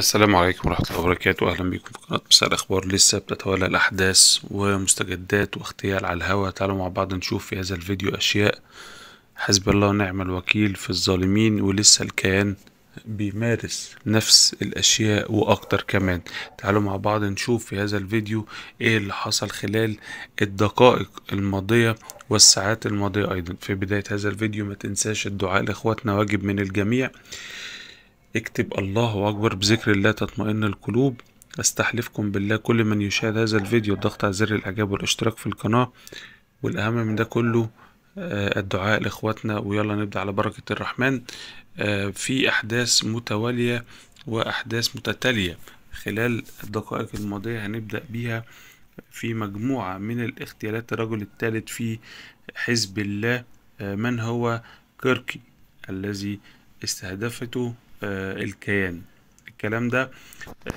السلام عليكم ورحمة الله وبركاته أهلا بكم في قناة مساء الأخبار لسه بتتوالى الأحداث ومستجدات واغتيال على الهواء تعالوا مع بعض نشوف في هذا الفيديو أشياء حسب الله نعم الوكيل في الظالمين ولسه الكيان بيمارس نفس الأشياء وأكتر كمان تعالوا مع بعض نشوف في هذا الفيديو إيه اللي حصل خلال الدقائق الماضية والساعات الماضية أيضا في بداية هذا الفيديو ما تنساش الدعاء لإخواتنا واجب من الجميع اكتب الله أكبر بذكر الله تطمئن القلوب أستحلفكم بالله كل من يشاهد هذا الفيديو الضغط على زر الإعجاب والاشتراك في القناة والأهم من ده كله آه، الدعاء لإخواتنا ويلا نبدأ على بركة الرحمن آه، في أحداث متوالية وأحداث متتالية خلال الدقائق الماضية هنبدأ بيها في مجموعة من الاغتيالات الرجل الثالث في حزب الله آه، من هو كيركي الذي استهدفته آه، الكيان الكلام ده آه،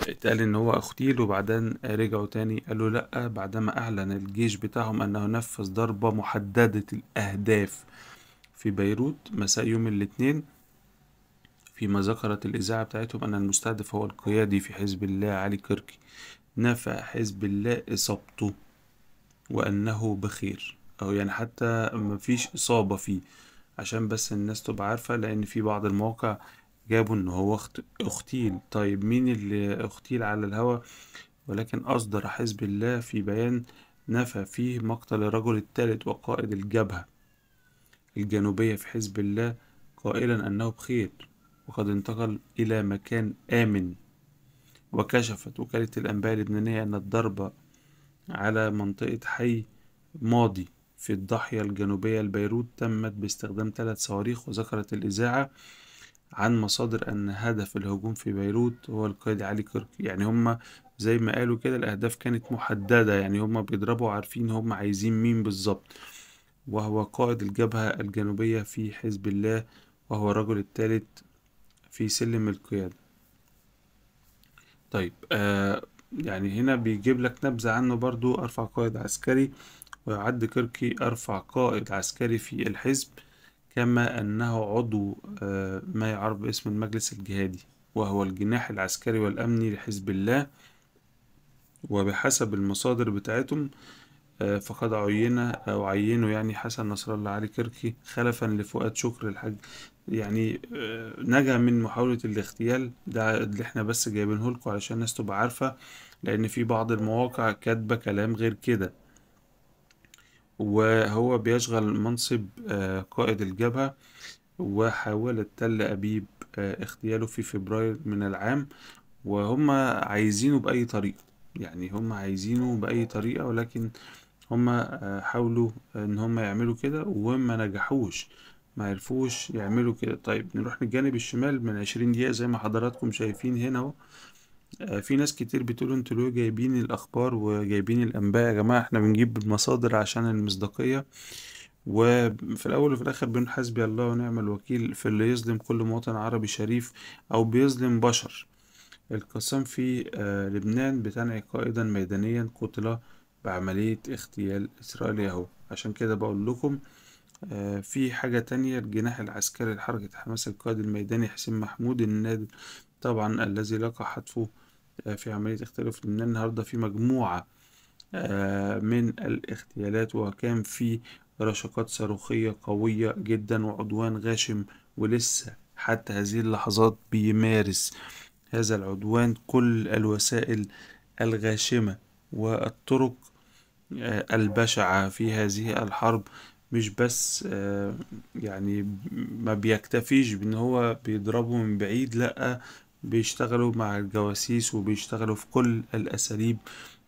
اتقال ان هو اختيل وبعدين رجعوا تاني قالوا لا بعدما اعلن الجيش بتاعهم انه نفذ ضربة محددة الاهداف في بيروت مساء يوم الاثنين فيما ذكرت الإذاعة بتاعتهم أن المستهدف هو القيادي في حزب الله علي كركي نفى حزب الله إصابته وأنه بخير أو يعني حتى مفيش إصابة فيه عشان بس الناس تبقى عارفة لأن في بعض المواقع جابوا ان هو اختيل طيب مين اللي اختيل على الهوى ولكن أصدر حزب الله في بيان نفى فيه مقتل الرجل الثالث وقائد الجبهة الجنوبية في حزب الله قائلا أنه بخير وقد انتقل إلى مكان آمن وكشفت وكالة الأنباء اللبنانية أن الضربة على منطقة حي ماضي في الضاحية الجنوبية لبيروت تمت باستخدام ثلاث صواريخ وذكرت الإذاعة عن مصادر أن هدف الهجوم في بيروت هو القائد علي كرك يعني هما زي ما قالوا كده الأهداف كانت محددة يعني هما بيضربوا عارفين هما عايزين مين بالظبط وهو قائد الجبهة الجنوبية في حزب الله وهو الرجل الثالث في سلم القيادة طيب آه يعني هنا بيجيب لك نبذة عنه برضو أرفع قائد عسكري ويعد كركي أرفع قائد عسكري في الحزب كما أنه عضو آه، ما يعرف باسم المجلس الجهادي وهو الجناح العسكري والأمني لحزب الله وبحسب المصادر بتاعتهم آه، فقد عين أو عينه يعني حسن نصر الله علي كركي خلفا لفؤاد شكر الحاج يعني آه، نجا من محاولة الاغتيال ده اللي احنا بس جايبينه لكم علشان الناس تبقى عارفة لأن في بعض المواقع كاتبة كلام غير كده وهو بيشغل منصب آه، قائد الجبهة وحاولت تل أبيب اغتياله آه، في فبراير من العام وهم عايزينه بأي طريقة يعني هم عايزينه بأي طريقة ولكن هم آه، حاولوا إن هم يعملوا كده وما نجحوش ما عرفوش يعملوا كده طيب نروح للجانب الشمال من عشرين دقيقة زي ما حضراتكم شايفين هنا اهو آه، في ناس كتير بتقول انتوا ليه جايبين الاخبار وجايبين الانباء يا جماعه احنا بنجيب المصادر عشان المصداقيه وفي الاول وفي الاخر حسبي الله ونعم الوكيل في اللي يظلم كل مواطن عربي شريف او بيظلم بشر القسام في آه، لبنان بتنعي قائدا ميدانيا قتل بعملية اغتيال إسرائيلي أهو عشان كده بقول لكم آه، في حاجة تانية الجناح العسكري لحركة حماس القائد الميداني حسين محمود النادر طبعا الذي لقى حتفه آه، في عملية اختلاف لأن النهاردة في مجموعة آه، من الاغتيالات وكان في رشقات صاروخية قوية جدا وعدوان غاشم ولسه حتى هذه اللحظات بيمارس هذا العدوان كل الوسائل الغاشمة والطرق آه، البشعة في هذه الحرب مش بس يعني ما بيكتفيش بان هو بيضربه من بعيد لا بيشتغلوا مع الجواسيس وبيشتغلوا في كل الأساليب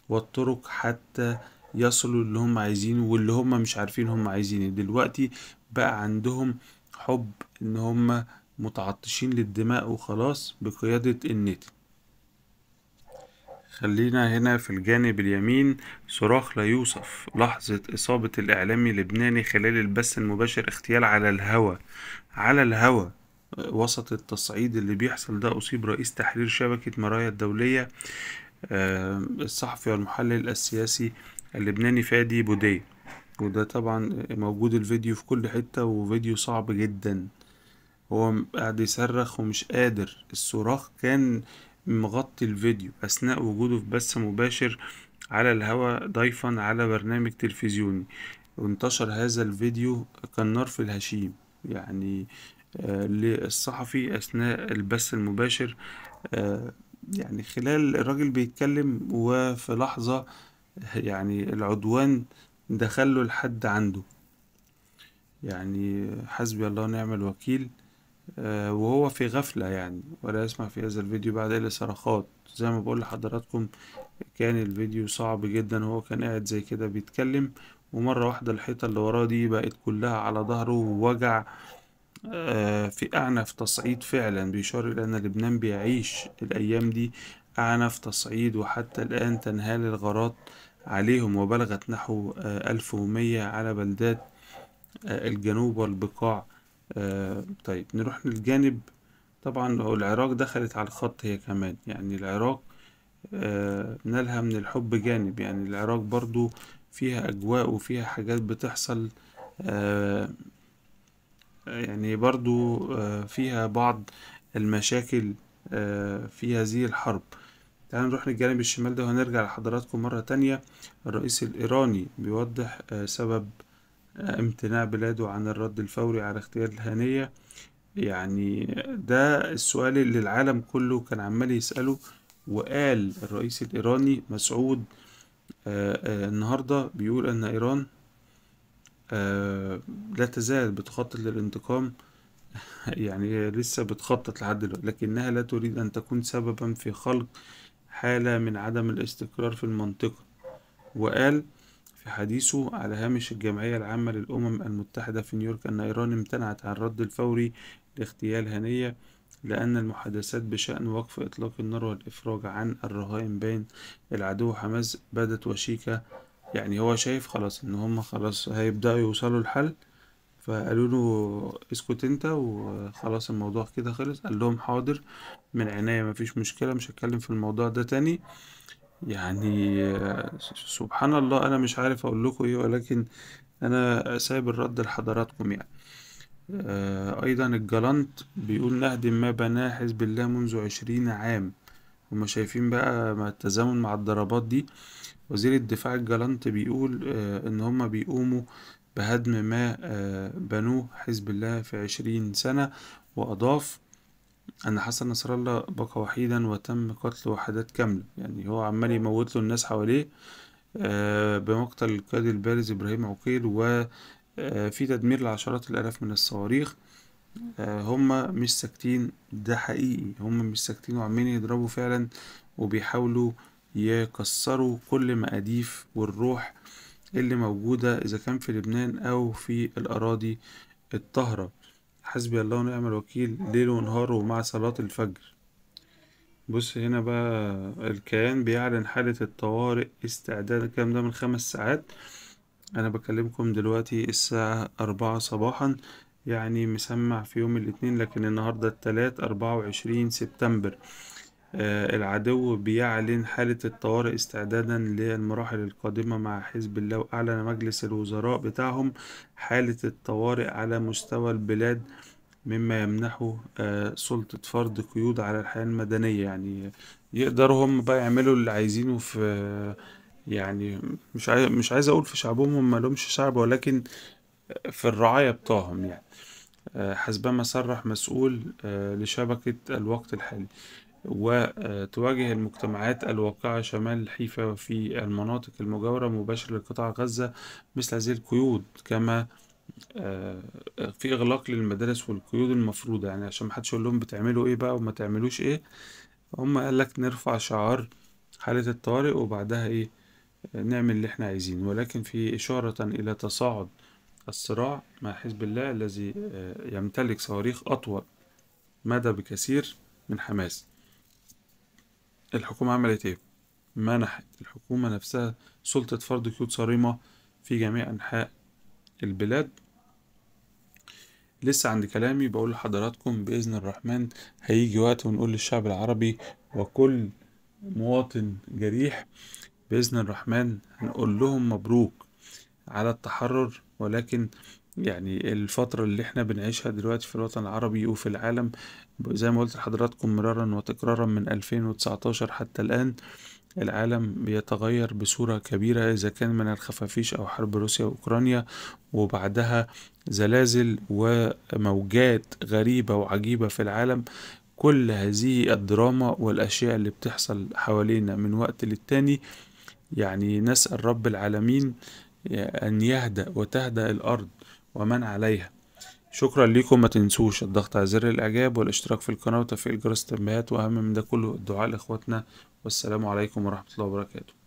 والطرق حتى يصلوا اللي هم عايزينه واللي هم مش عارفين هم عايزينه دلوقتي بقى عندهم حب ان هم متعطشين للدماء وخلاص بقيادة النت خلينا هنا في الجانب اليمين صراخ لا يوصف لحظة إصابة الإعلامي اللبناني خلال البث المباشر اغتيال على الهوى على الهوى وسط التصعيد اللي بيحصل ده أصيب رئيس تحرير شبكة مرايا الدولية آه، الصحفي والمحلل السياسي اللبناني فادي بوديه وده طبعا موجود الفيديو في كل حتة وفيديو صعب جدا هو قاعد يصرخ ومش قادر الصراخ كان مغطي الفيديو أثناء وجوده في بث مباشر على الهواء ضيفا على برنامج تلفزيوني وانتشر هذا الفيديو كالنار في الهشيم يعني للصحفي أثناء البث المباشر آه، يعني خلال الراجل بيتكلم وفي لحظة يعني العدوان دخله لحد عنده يعني حسبي الله ونعم الوكيل آه، وهو في غفلة يعني ولا يسمع في هذا الفيديو بعد إلا صرخات زي ما بقول لحضراتكم كان الفيديو صعب جدا هو كان قاعد زي كده بيتكلم ومرة واحدة الحيطة اللي وراه دي بقت كلها على ظهره ووجع آه، في أعنف تصعيد فعلا بيشار إلى أن لبنان بيعيش الأيام دي أعنف تصعيد وحتى الآن تنهال الغارات عليهم وبلغت نحو آه، ألف ومية على بلدات آه، الجنوب والبقاع طيب نروح للجانب طبعا العراق دخلت على الخط هي كمان يعني العراق نالها من الحب جانب يعني العراق برضو فيها أجواء وفيها حاجات بتحصل يعني برضو آه، فيها بعض المشاكل آه، في هذه الحرب تعالوا نروح للجانب الشمال ده وهنرجع لحضراتكم مرة تانية الرئيس الإيراني بيوضح آه، سبب امتناع بلاده عن الرد الفوري على اغتيال الهانية يعني ده السؤال اللي العالم كله كان عمال يسأله وقال الرئيس الإيراني مسعود النهاردة بيقول أن إيران آه، لا تزال بتخطط للانتقام يعني لسه بتخطط لحد دلوقتي لكنها لا تريد أن تكون سببا في خلق حالة من عدم الاستقرار في المنطقة وقال في حديثه على هامش الجمعية العامة للأمم المتحدة في نيويورك أن إيران امتنعت عن الرد الفوري لاغتيال هنية لأن المحادثات بشأن وقف إطلاق النار والإفراج عن الرهائن بين العدو وحماس بدت وشيكة يعني هو شايف خلاص ان هم خلاص هيبدأوا يوصلوا لحل فقالوا له اسكت انت وخلاص الموضوع كده خلص قال لهم حاضر من عناية مفيش مشكلة مش هتكلم في الموضوع ده تاني يعني سبحان الله انا مش عارف اقول لكم ايه ولكن انا سايب الرد لحضراتكم يعني آه، ايضا الجلنت بيقول نهد ما بناه حزب الله منذ عشرين عام هما شايفين بقى ما التزامن مع الضربات دي وزير الدفاع الجلنت بيقول آه، إن هما بيقوموا بهدم ما آه، بنوه حزب الله في عشرين سنة وأضاف أن حسن نصر الله بقى وحيدا وتم قتل وحدات كاملة يعني هو عمال نعم. يموت له الناس حواليه آه، بمقتل القائد البارز إبراهيم عقيل وفي تدمير لعشرات الآلاف من الصواريخ نعم. هما مش ساكتين ده حقيقي هما مش ساكتين وعمالين يضربوا فعلا وبيحاولوا يكسروا كل مقاديف والروح اللي موجودة إذا كان في لبنان أو في الأراضي الطاهرة حسبي الله ونعم الوكيل ليل ونهاره ومع صلاة الفجر بص هنا بقى الكيان بيعلن حالة الطوارئ استعداد الكلام ده من خمس ساعات أنا بكلمكم دلوقتي الساعة أربعة صباحا يعني مسمع في يوم الاثنين لكن النهاردة التلات أربعة وعشرين سبتمبر آه، العدو بيعلن حالة الطوارئ استعدادا للمراحل القادمة مع حزب الله وأعلن مجلس الوزراء بتاعهم حالة الطوارئ على مستوى البلاد مما يمنحه آه، سلطة فرض قيود على الحياة المدنية يعني يقدروا هم بقى يعملوا اللي عايزينه في آه، يعني مش عايز مش عايز اقول في شعبهم هم لهمش شعب ولكن في الرعاية بتاعهم يعني حسبما صرح مسؤول لشبكة الوقت الحالي وتواجه المجتمعات الواقعة شمال حيفا وفي المناطق المجاورة مباشرة لقطاع غزة مثل هذه القيود كما آه، في إغلاق للمدارس والقيود المفروضة يعني عشان محدش يقول لهم بتعملوا إيه بقى وما تعملوش إيه هم قالك نرفع شعار حالة الطوارئ وبعدها إيه نعمل اللي إحنا عايزين ولكن في إشارة إلى تصاعد الصراع مع حزب الله الذي آه، يمتلك صواريخ أطول مدى بكثير من حماس الحكومة عملت إيه؟ منحت الحكومة نفسها سلطة فرض قيود صارمة في جميع أنحاء البلاد لسه عند كلامي بقول لحضراتكم بإذن الرحمن هيجي وقت ونقول للشعب العربي وكل مواطن جريح بإذن الرحمن هنقول لهم مبروك على التحرر ولكن يعني الفترة اللي احنا بنعيشها دلوقتي في الوطن العربي وفي العالم زي ما قلت لحضراتكم مرارا وتكرارا من 2019 حتى الآن العالم بيتغير بصورة كبيرة إذا كان من الخفافيش أو حرب روسيا وأوكرانيا وبعدها زلازل وموجات غريبة وعجيبة في العالم كل هذه الدراما والأشياء اللي بتحصل حوالينا من وقت للتاني يعني نسأل رب العالمين أن يهدأ وتهدأ الأرض ومن عليها شكرا ليكم ما تنسوش الضغط على زر الاعجاب والاشتراك في القناه وتفعيل جرس التنبيهات واهم من ده كله الدعاء لاخواتنا والسلام عليكم ورحمه الله وبركاته